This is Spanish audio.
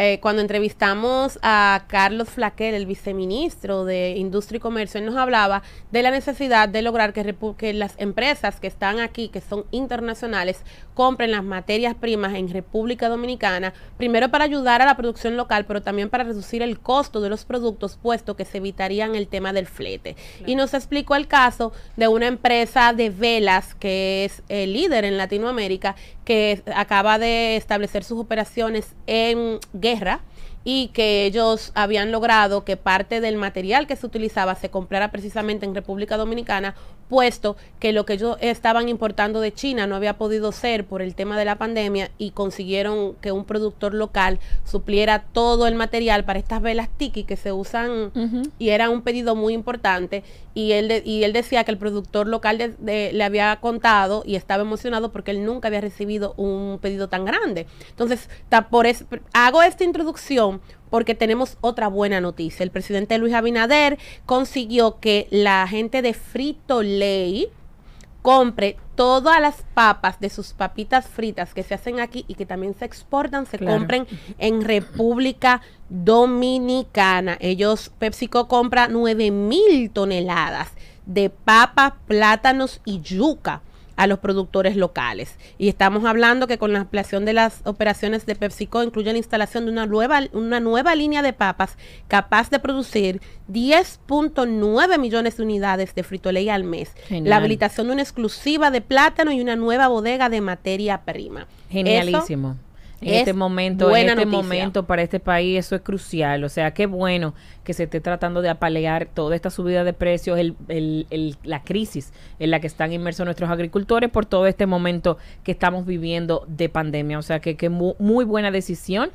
Eh, cuando entrevistamos a Carlos Flaquel, el viceministro de Industria y Comercio, él nos hablaba de la necesidad de lograr que, las empresas que están aquí, que son internacionales, compren las materias primas en República Dominicana, primero para ayudar a la producción local, pero también para reducir el costo de los productos, puesto que se evitarían el tema del flete. Y nos explicó el caso de una empresa de velas que es el eh, líder en Latinoamérica, que acaba de establecer sus operaciones en guerra y que ellos habían logrado que parte del material que se utilizaba se comprara precisamente en República Dominicana, puesto que lo que ellos estaban importando de China no había podido ser por el tema de la pandemia y consiguieron que un productor local supliera todo el material para estas velas tiki que se usan y era un pedido muy importante y él, y él decía que el productor local le había contado y estaba emocionado porque él nunca había recibido un pedido tan grande. Entonces, por es, hago esta introducción porque tenemos otra buena noticia. El presidente Luis Abinader consiguió que la gente de Frito Lay compre todas las papas de sus papitas fritas que se hacen aquí y que también se exportan, se compren en República Dominicana. Ellos, PepsiCo compra 9 mil toneladas de papas, plátanos y yuca a los productores locales. Y estamos hablando que con la ampliación de las operaciones de PepsiCo incluye la instalación de una nueva, una nueva línea de papas capaz de producir 10.9 millones de unidades de frito ley al mes. La habilitación de una exclusiva de plátano y una nueva bodega de materia prima. Genialísimo en este momento, en este momento para este país eso es crucial. O sea, qué bueno que se esté tratando de apalear toda esta subida de precios, el, el, la crisis en la que están inmersos nuestros agricultores por todo este momento que estamos viviendo de pandemia. O sea, que, muy, muy buena decisión.